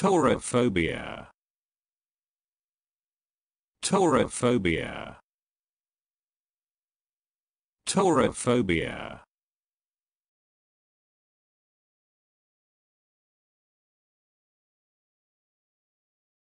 Torophobia. Torophobia. Torophobia.